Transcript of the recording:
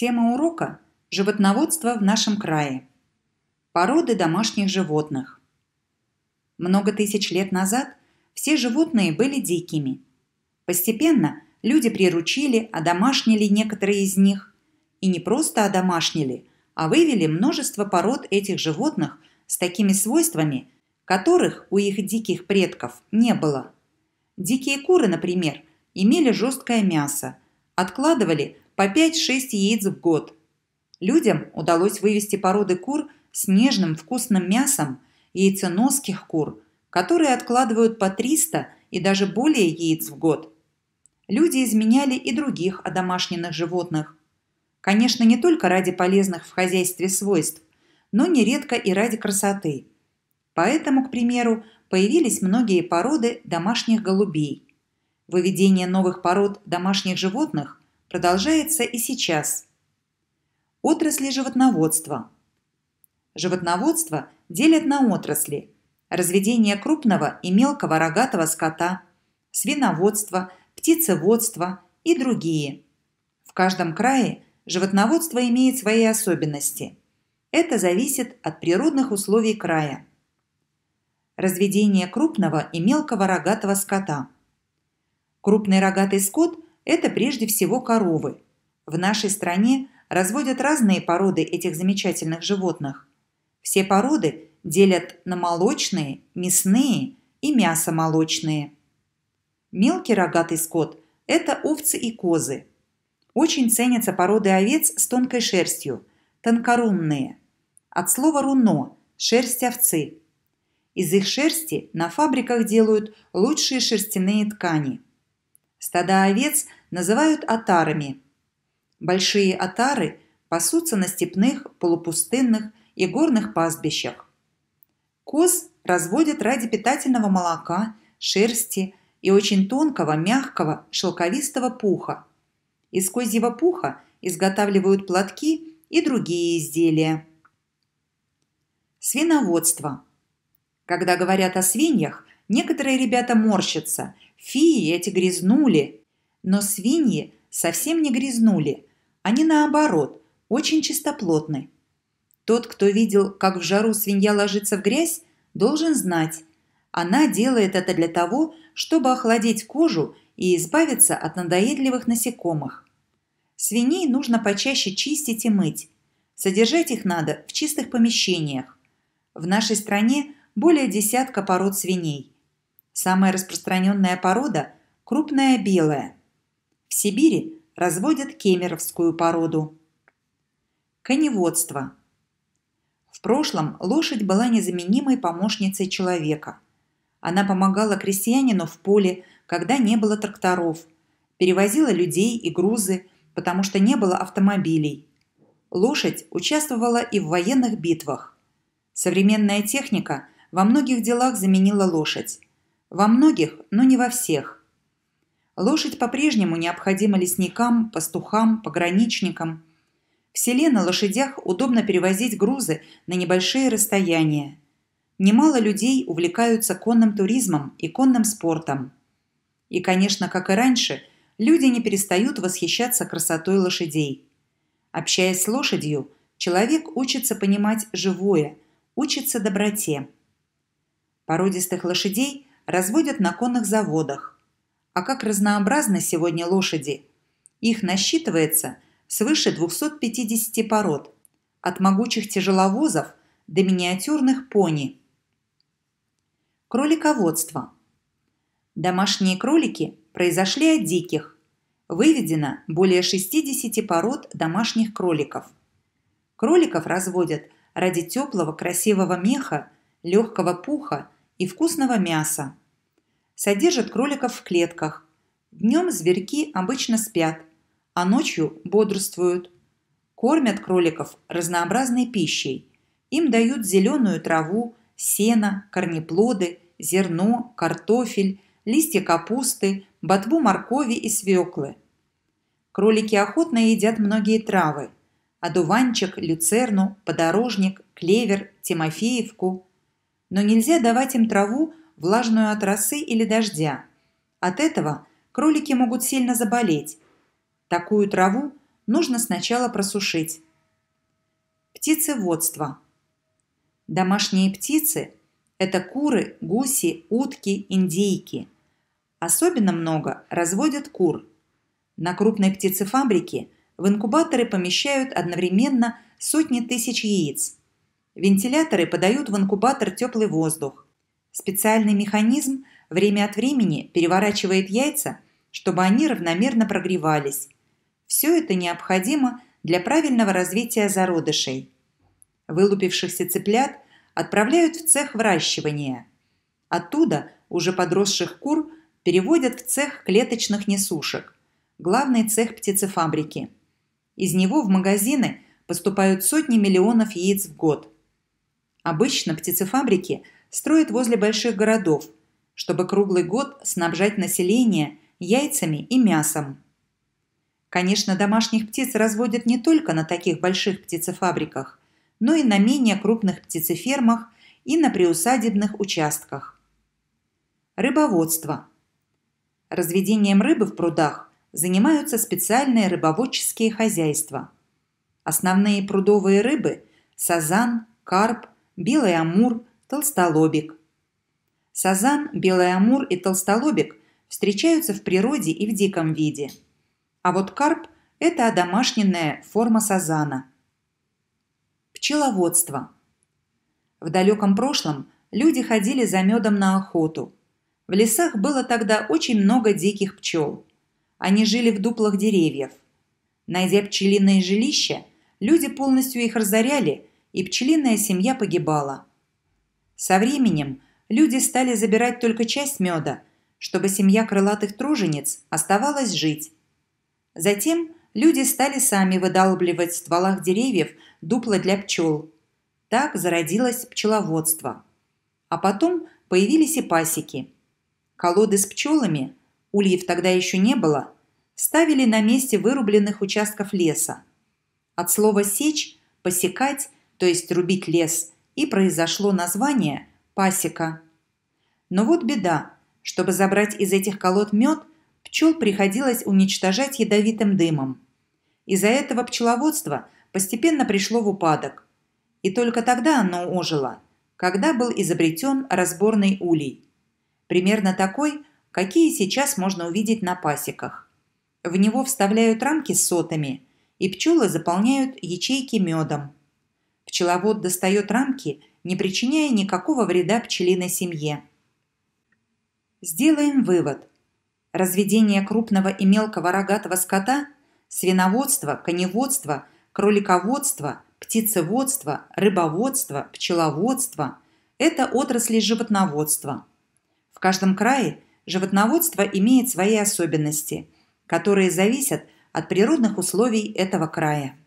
Тема урока – животноводство в нашем крае. Породы домашних животных. Много тысяч лет назад все животные были дикими. Постепенно люди приручили, одомашнили некоторые из них. И не просто одомашнили, а вывели множество пород этих животных с такими свойствами, которых у их диких предков не было. Дикие куры, например, имели жесткое мясо, откладывали – по 5-6 яиц в год. Людям удалось вывести породы кур с нежным вкусным мясом яйценоских кур, которые откладывают по 300 и даже более яиц в год. Люди изменяли и других одомашненных животных. Конечно, не только ради полезных в хозяйстве свойств, но нередко и ради красоты. Поэтому, к примеру, появились многие породы домашних голубей. Выведение новых пород домашних животных продолжается и сейчас. Отрасли животноводства. Животноводство делят на отрасли. Разведение крупного и мелкого рогатого скота, свиноводство, птицеводство и другие. В каждом крае животноводство имеет свои особенности. Это зависит от природных условий края. Разведение крупного и мелкого рогатого скота. Крупный рогатый скот – это прежде всего коровы. В нашей стране разводят разные породы этих замечательных животных. Все породы делят на молочные, мясные и мясомолочные. Мелкий рогатый скот – это овцы и козы. Очень ценятся породы овец с тонкой шерстью, тонкорунные. От слова «руно» – шерсть овцы. Из их шерсти на фабриках делают лучшие шерстяные ткани. Стада овец называют отарами. Большие отары пасутся на степных, полупустынных и горных пастбищах. Коз разводят ради питательного молока, шерсти и очень тонкого, мягкого, шелковистого пуха. Из козьего пуха изготавливают платки и другие изделия. Свиноводство. Когда говорят о свиньях, некоторые ребята морщатся. фии, эти грязнули. Но свиньи совсем не грязнули, они наоборот, очень чистоплотны. Тот, кто видел, как в жару свинья ложится в грязь, должен знать. Она делает это для того, чтобы охладить кожу и избавиться от надоедливых насекомых. Свиней нужно почаще чистить и мыть. Содержать их надо в чистых помещениях. В нашей стране более десятка пород свиней. Самая распространенная порода – крупная белая – в Сибири разводят кемеровскую породу. Коневодство. В прошлом лошадь была незаменимой помощницей человека. Она помогала крестьянину в поле, когда не было тракторов, перевозила людей и грузы, потому что не было автомобилей. Лошадь участвовала и в военных битвах. Современная техника во многих делах заменила лошадь. Во многих, но не во всех. Лошадь по-прежнему необходима лесникам, пастухам, пограничникам. В селе на лошадях удобно перевозить грузы на небольшие расстояния. Немало людей увлекаются конным туризмом и конным спортом. И, конечно, как и раньше, люди не перестают восхищаться красотой лошадей. Общаясь с лошадью, человек учится понимать живое, учится доброте. Породистых лошадей разводят на конных заводах. А как разнообразны сегодня лошади! Их насчитывается свыше 250 пород, от могучих тяжеловозов до миниатюрных пони. Кролиководство. Домашние кролики произошли от диких. Выведено более 60 пород домашних кроликов. Кроликов разводят ради теплого красивого меха, легкого пуха и вкусного мяса содержат кроликов в клетках. Днем зверьки обычно спят, а ночью бодрствуют. Кормят кроликов разнообразной пищей. Им дают зеленую траву, сено, корнеплоды, зерно, картофель, листья капусты, ботву моркови и свеклы. Кролики охотно едят многие травы. Одуванчик, люцерну, подорожник, клевер, тимофеевку. Но нельзя давать им траву, влажную от росы или дождя. От этого кролики могут сильно заболеть. Такую траву нужно сначала просушить. Птицеводство. Домашние птицы – это куры, гуси, утки, индейки. Особенно много разводят кур. На крупной птицефабрике в инкубаторы помещают одновременно сотни тысяч яиц. Вентиляторы подают в инкубатор теплый воздух. Специальный механизм время от времени переворачивает яйца, чтобы они равномерно прогревались. Все это необходимо для правильного развития зародышей. Вылупившихся цыплят отправляют в цех выращивания. Оттуда уже подросших кур переводят в цех клеточных несушек, главный цех птицефабрики. Из него в магазины поступают сотни миллионов яиц в год. Обычно птицефабрики – строят возле больших городов, чтобы круглый год снабжать население яйцами и мясом. Конечно, домашних птиц разводят не только на таких больших птицефабриках, но и на менее крупных птицефермах и на приусадебных участках. Рыбоводство. Разведением рыбы в прудах занимаются специальные рыбоводческие хозяйства. Основные прудовые рыбы – сазан, карп, белый амур, Толстолобик. Сазан, белый амур и толстолобик встречаются в природе и в диком виде. А вот карп – это одомашненная форма сазана. Пчеловодство. В далеком прошлом люди ходили за медом на охоту. В лесах было тогда очень много диких пчел. Они жили в дуплах деревьев. Найдя пчелиное жилище, люди полностью их разоряли, и пчелиная семья погибала – со временем люди стали забирать только часть меда, чтобы семья крылатых тружениц оставалась жить. Затем люди стали сами выдалбливать в стволах деревьев дупла для пчел. Так зародилось пчеловодство. А потом появились и пасеки. Колоды с пчелами, ульев тогда еще не было, ставили на месте вырубленных участков леса. От слова «сечь» – «посекать», то есть рубить лес – и произошло название «пасека». Но вот беда. Чтобы забрать из этих колод мед, пчел приходилось уничтожать ядовитым дымом. Из-за этого пчеловодство постепенно пришло в упадок. И только тогда оно ожило, когда был изобретен разборный улей. Примерно такой, какие сейчас можно увидеть на пасеках. В него вставляют рамки с сотами, и пчелы заполняют ячейки медом. Пчеловод достает рамки, не причиняя никакого вреда пчелиной семье. Сделаем вывод. Разведение крупного и мелкого рогатого скота, свиноводство, коневодство, кролиководство, птицеводство, рыбоводство, пчеловодство – это отрасли животноводства. В каждом крае животноводство имеет свои особенности, которые зависят от природных условий этого края.